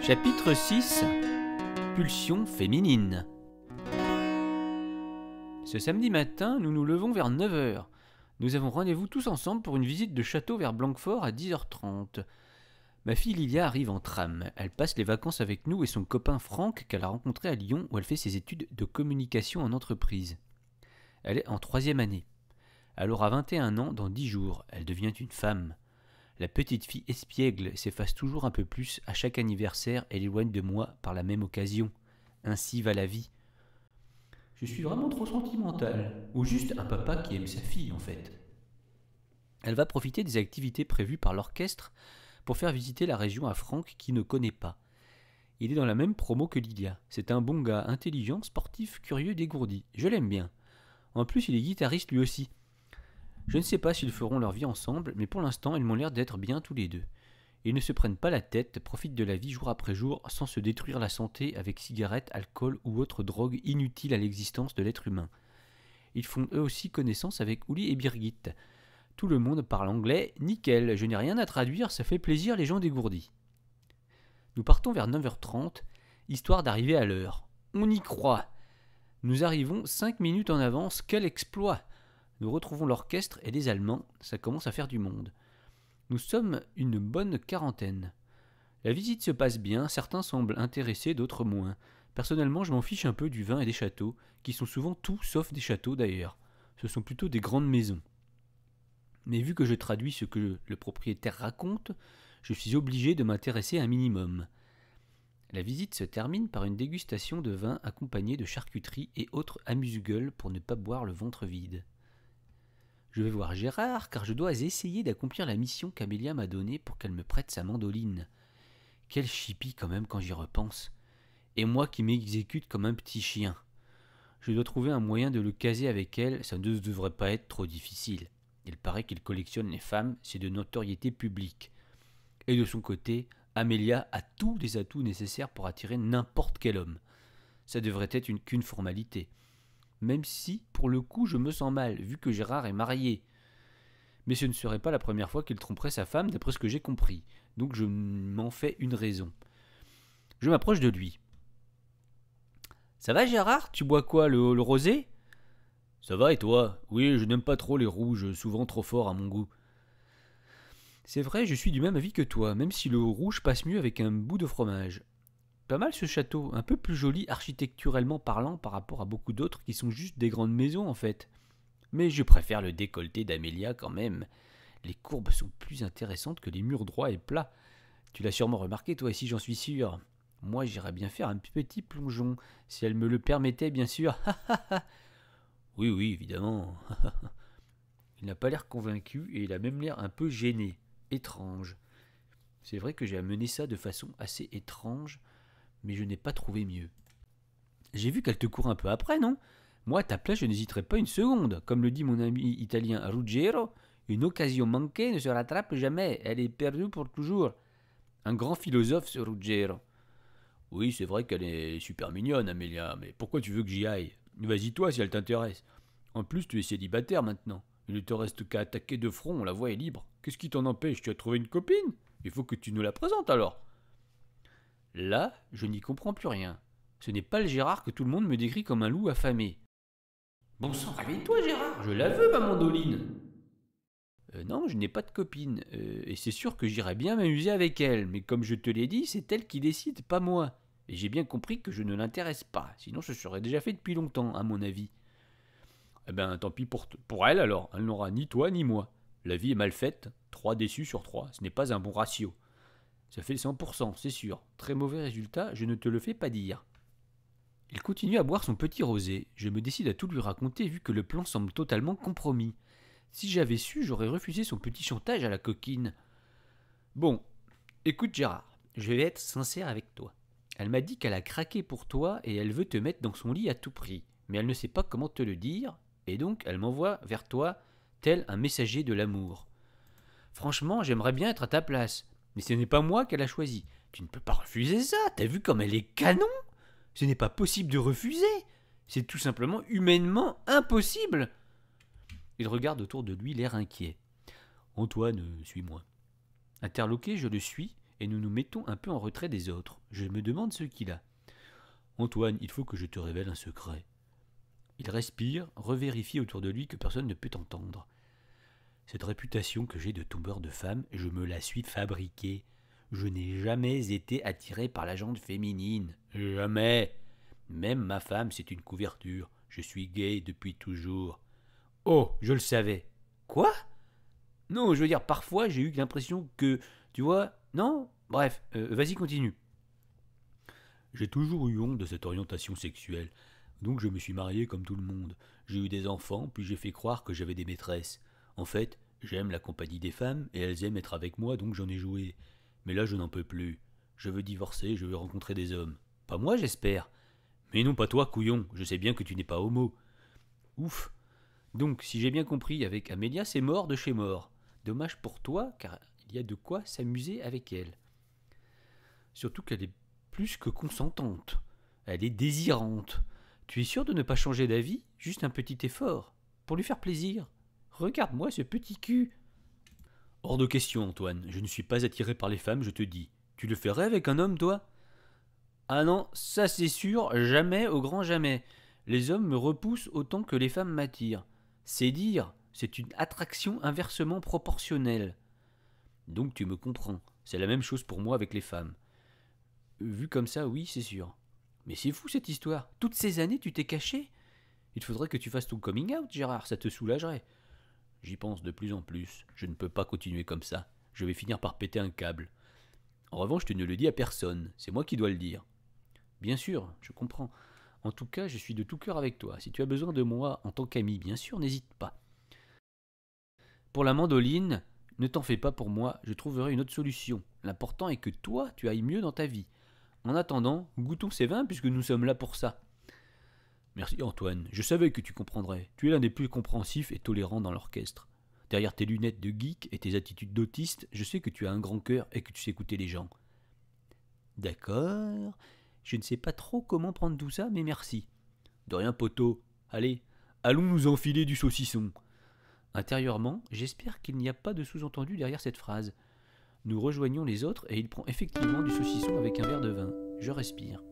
Chapitre 6 Pulsion féminine Ce samedi matin, nous nous levons vers 9h. Nous avons rendez-vous tous ensemble pour une visite de château vers Blanquefort à 10h30. Ma fille Lilia arrive en tram. Elle passe les vacances avec nous et son copain Franck qu'elle a rencontré à Lyon où elle fait ses études de communication en entreprise. Elle est en troisième année. Elle aura 21 ans dans 10 jours. Elle devient une femme. La petite fille espiègle s'efface toujours un peu plus à chaque anniversaire et l'éloigne de moi par la même occasion. Ainsi va la vie. Je suis vraiment trop sentimental, ou juste un papa qui aime sa fille en fait. Elle va profiter des activités prévues par l'orchestre pour faire visiter la région à Franck qui ne connaît pas. Il est dans la même promo que Lydia. C'est un bon gars, intelligent, sportif, curieux, dégourdi. Je l'aime bien. En plus, il est guitariste lui aussi. Je ne sais pas s'ils feront leur vie ensemble, mais pour l'instant, ils m'ont l'air d'être bien tous les deux. Ils ne se prennent pas la tête, profitent de la vie jour après jour sans se détruire la santé avec cigarettes, alcool ou autres drogues inutiles à l'existence de l'être humain. Ils font eux aussi connaissance avec Uli et Birgit. Tout le monde parle anglais, nickel, je n'ai rien à traduire, ça fait plaisir les gens dégourdis. Nous partons vers 9h30, histoire d'arriver à l'heure. On y croit. Nous arrivons 5 minutes en avance, quel exploit nous retrouvons l'orchestre et les Allemands, ça commence à faire du monde. Nous sommes une bonne quarantaine. La visite se passe bien, certains semblent intéressés, d'autres moins. Personnellement, je m'en fiche un peu du vin et des châteaux, qui sont souvent tout sauf des châteaux d'ailleurs. Ce sont plutôt des grandes maisons. Mais vu que je traduis ce que le propriétaire raconte, je suis obligé de m'intéresser un minimum. La visite se termine par une dégustation de vin accompagnée de charcuterie et autres amuse-gueules pour ne pas boire le ventre vide. Je vais voir Gérard, car je dois essayer d'accomplir la mission qu'Amélia m'a donnée pour qu'elle me prête sa mandoline. Quel chipi quand même quand j'y repense. Et moi qui m'exécute comme un petit chien. Je dois trouver un moyen de le caser avec elle, ça ne devrait pas être trop difficile. Il paraît qu'il collectionne les femmes, c'est de notoriété publique. Et de son côté, Amélia a tous les atouts nécessaires pour attirer n'importe quel homme. Ça devrait être qu'une formalité même si, pour le coup, je me sens mal, vu que Gérard est marié. Mais ce ne serait pas la première fois qu'il tromperait sa femme, d'après ce que j'ai compris, donc je m'en fais une raison. Je m'approche de lui. Ça va Gérard Tu bois quoi, le, rosé Ça va et toi Oui, je n'aime pas trop les rouges, souvent trop fort à mon goût. C'est vrai, je suis du même avis que toi, même si le rouge passe mieux avec un bout de fromage pas mal ce château, un peu plus joli architecturellement parlant par rapport à beaucoup d'autres qui sont juste des grandes maisons en fait. Mais je préfère le décolleté d'Amélia quand même. Les courbes sont plus intéressantes que les murs droits et plats. Tu l'as sûrement remarqué toi ici, j'en suis sûr. Moi j'irais bien faire un petit plongeon, si elle me le permettait bien sûr. oui oui, évidemment. il n'a pas l'air convaincu et il a même l'air un peu gêné. Étrange. C'est vrai que j'ai amené ça de façon assez étrange mais je n'ai pas trouvé mieux. J'ai vu qu'elle te court un peu après, non Moi, à ta place, je n'hésiterai pas une seconde. Comme le dit mon ami italien Ruggiero, une occasion manquée ne se rattrape jamais, elle est perdue pour toujours. Un grand philosophe, ce Ruggiero. Oui, c'est vrai qu'elle est super mignonne, Amélia, mais pourquoi tu veux que j'y aille Vas-y toi si elle t'intéresse. En plus, tu es célibataire maintenant. Il ne te reste qu'à attaquer de front, la voie est libre. Qu'est-ce qui t'en empêche Tu as trouvé une copine Il faut que tu nous la présentes alors. Là, je n'y comprends plus rien. Ce n'est pas le Gérard que tout le monde me décrit comme un loup affamé. Bon sang, réveille-toi Gérard, je la veux ma mandoline euh, Non, je n'ai pas de copine, euh, et c'est sûr que j'irais bien m'amuser avec elle, mais comme je te l'ai dit, c'est elle qui décide, pas moi. Et j'ai bien compris que je ne l'intéresse pas, sinon ce serait déjà fait depuis longtemps, à mon avis. Eh ben, tant pis pour, elle alors, elle n'aura ni toi ni moi. La vie est mal faite, trois déçus sur trois, ce n'est pas un bon ratio. Ça fait 100%, c'est sûr. Très mauvais résultat, je ne te le fais pas dire. Il continue à boire son petit rosé. Je me décide à tout lui raconter vu que le plan semble totalement compromis. Si j'avais su, j'aurais refusé son petit chantage à la coquine. Bon, écoute Gérard, je vais être sincère avec toi. Elle m'a dit qu'elle a craqué pour toi et elle veut te mettre dans son lit à tout prix, mais elle ne sait pas comment te le dire, et donc elle m'envoie vers toi tel un messager de l'amour. Franchement, j'aimerais bien être à ta place, mais ce n'est pas moi qu'elle a choisi. Tu ne peux pas refuser ça, t'as vu comme elle est canon Ce n'est pas possible de refuser. C'est tout simplement humainement impossible. Il regarde autour de lui l'air inquiet. Antoine, suis-moi. Interloqué, je le suis, et nous nous mettons un peu en retrait des autres. Je me demande ce qu'il a. Antoine, il faut que je te révèle un secret. Il respire, revérifie autour de lui que personne ne peut entendre. Cette réputation que j'ai de tombeur de femme, je me la suis fabriquée. Je n'ai jamais été attiré par la jante féminine. Jamais. Même ma femme, c'est une couverture. Je suis gay depuis toujours. Oh, je le savais. Quoi Non, je veux dire, parfois j'ai eu l'impression que. Tu vois Non Bref, euh, vas-y, continue. J'ai toujours eu honte de cette orientation sexuelle. Donc je me suis marié comme tout le monde. J'ai eu des enfants, puis j'ai fait croire que j'avais des maîtresses. En fait, j'aime la compagnie des femmes et elles aiment être avec moi, donc j'en ai joué. Mais là, je n'en peux plus. Je veux divorcer, je veux rencontrer des hommes. Pas moi, j'espère. Mais non, pas toi, couillon. Je sais bien que tu n'es pas homo. Ouf. Donc, si j'ai bien compris, avec Amélia, c'est mort de chez mort. Dommage pour toi, car il y a de quoi s'amuser avec elle. Surtout qu'elle est plus que consentante. Elle est désirante. Tu es sûr de ne pas changer d'avis Juste un petit effort. Pour lui faire plaisir. Regarde-moi ce petit cul. Hors de question, Antoine. Je ne suis pas attiré par les femmes, je te dis. Tu le ferais avec un homme, toi Ah non, ça c'est sûr, jamais au grand jamais. Les hommes me repoussent autant que les femmes m'attirent. C'est dire, c'est une attraction inversement proportionnelle. Donc tu me comprends, c'est la même chose pour moi avec les femmes. Vu comme ça, oui, c'est sûr. Mais c'est fou cette histoire. Toutes ces années, tu t'es caché. Il faudrait que tu fasses ton coming out, Gérard, ça te soulagerait. J'y pense de plus en plus. Je ne peux pas continuer comme ça. Je vais finir par péter un câble. En revanche, tu ne le dis à personne. C'est moi qui dois le dire. Bien sûr, je comprends. En tout cas, je suis de tout cœur avec toi. Si tu as besoin de moi en tant qu'ami, bien sûr, n'hésite pas. Pour la mandoline, ne t'en fais pas pour moi, je trouverai une autre solution. L'important est que toi, tu ailles mieux dans ta vie. En attendant, goûtons ces vins puisque nous sommes là pour ça. Merci Antoine, je savais que tu comprendrais. Tu es l'un des plus compréhensifs et tolérants dans l'orchestre. Derrière tes lunettes de geek et tes attitudes d'autiste, je sais que tu as un grand cœur et que tu sais écouter les gens. D'accord. Je ne sais pas trop comment prendre tout ça, mais merci. De rien, poteau. Allez, allons nous enfiler du saucisson. Intérieurement, j'espère qu'il n'y a pas de sous-entendu derrière cette phrase. Nous rejoignons les autres et il prend effectivement du saucisson avec un verre de vin. Je respire.